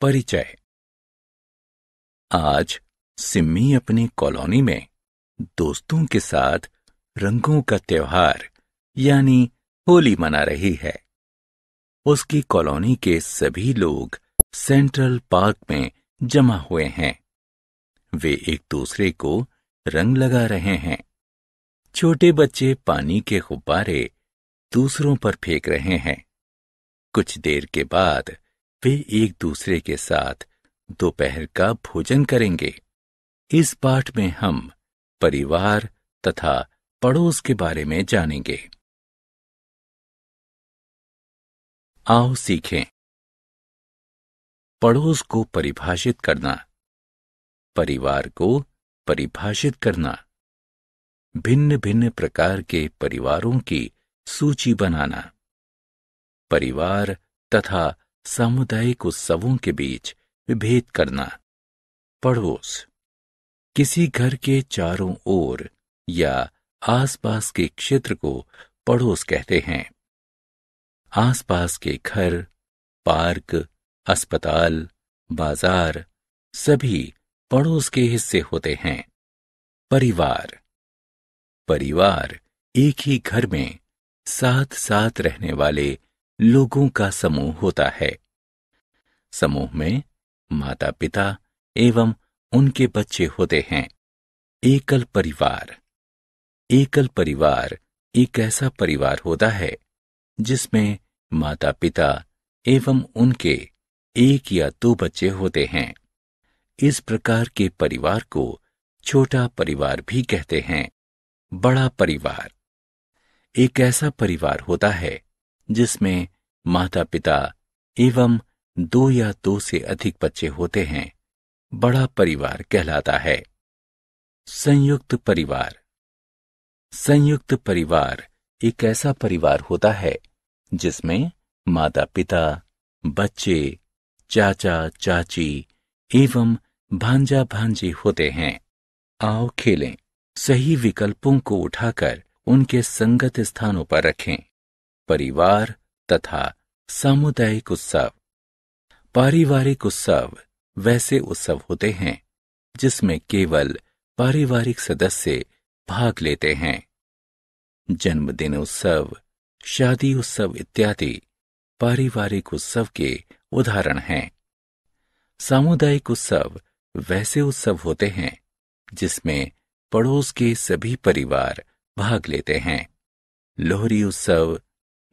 परिचय आज सिम्मी अपनी कॉलोनी में दोस्तों के साथ रंगों का त्योहार यानी होली मना रही है उसकी कॉलोनी के सभी लोग सेंट्रल पार्क में जमा हुए हैं वे एक दूसरे को रंग लगा रहे हैं छोटे बच्चे पानी के गुब्बारे दूसरों पर फेंक रहे हैं कुछ देर के बाद वे एक दूसरे के साथ दोपहर का भोजन करेंगे इस पाठ में हम परिवार तथा पड़ोस के बारे में जानेंगे आओ सीखें पड़ोस को परिभाषित करना परिवार को परिभाषित करना भिन्न भिन्न प्रकार के परिवारों की सूची बनाना परिवार तथा सामुदायिक उत्सवों के बीच विभेद करना पड़ोस किसी घर के चारों ओर या आसपास के क्षेत्र को पड़ोस कहते हैं आसपास के घर पार्क अस्पताल बाजार सभी पड़ोस के हिस्से होते हैं परिवार परिवार एक ही घर में साथ साथ रहने वाले लोगों का समूह होता है समूह में माता पिता एवं उनके बच्चे होते हैं एकल परिवार एकल परिवार एक ऐसा परिवार होता है जिसमें माता पिता एवं उनके एक या दो बच्चे होते हैं इस प्रकार के परिवार को छोटा परिवार भी कहते हैं बड़ा परिवार एक ऐसा परिवार होता है जिसमें माता पिता एवं दो या दो से अधिक बच्चे होते हैं बड़ा परिवार कहलाता है संयुक्त परिवार संयुक्त परिवार एक ऐसा परिवार होता है जिसमें माता पिता बच्चे चाचा चाची एवं भांजा भांजी होते हैं आओ खेलें सही विकल्पों को उठाकर उनके संगत स्थानों पर रखें परिवार तथा सामुदायिक उत्सव पारिवारिक उत्सव वैसे उत्सव होते हैं जिसमें केवल पारिवारिक सदस्य भाग लेते हैं जन्मदिन उत्सव शादी उत्सव इत्यादि पारिवारिक उत्सव के उदाहरण हैं सामुदायिक उत्सव वैसे उत्सव होते हैं जिसमें पड़ोस के सभी परिवार भाग लेते हैं लोहरी उत्सव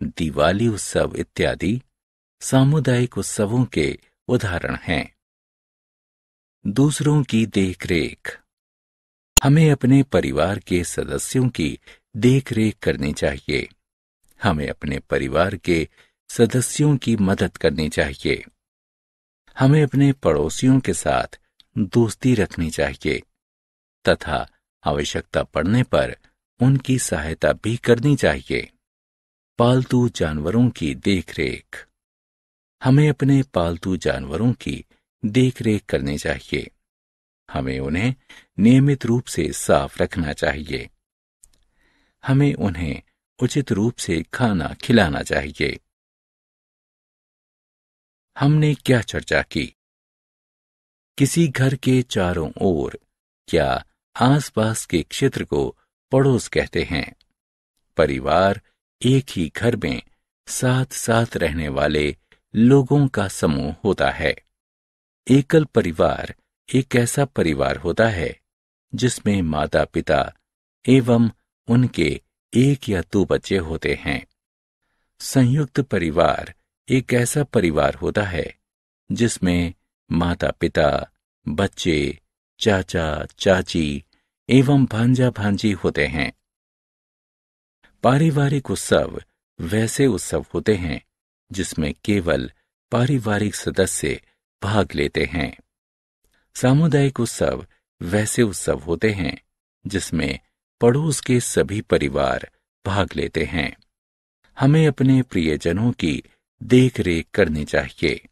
दिवाली उत्सव इत्यादि सामुदायिक उत्सवों के उदाहरण हैं दूसरों की देखरेख हमें अपने परिवार के सदस्यों की देखरेख करनी चाहिए हमें अपने परिवार के सदस्यों की मदद करनी चाहिए हमें अपने पड़ोसियों के साथ दोस्ती रखनी चाहिए तथा आवश्यकता पड़ने पर उनकी सहायता भी करनी चाहिए पालतू जानवरों की देखरेख हमें अपने पालतू जानवरों की देखरेख करनी चाहिए हमें उन्हें नियमित रूप से साफ रखना चाहिए हमें उन्हें उचित रूप से खाना खिलाना चाहिए हमने क्या चर्चा की किसी घर के चारों ओर या आसपास के क्षेत्र को पड़ोस कहते हैं परिवार एक ही घर में साथ साथ रहने वाले लोगों का समूह होता है एकल परिवार एक ऐसा परिवार होता है जिसमें माता पिता एवं उनके एक या दो बच्चे होते हैं संयुक्त परिवार एक ऐसा परिवार होता है जिसमें माता पिता बच्चे चाचा चाची एवं भांजा भांजी होते हैं पारिवारिक उत्सव वैसे उत्सव होते हैं जिसमें केवल पारिवारिक सदस्य भाग लेते हैं सामुदायिक उत्सव वैसे उत्सव होते हैं जिसमें पड़ोस के सभी परिवार भाग लेते हैं हमें अपने प्रियजनों की देखरेख करनी चाहिए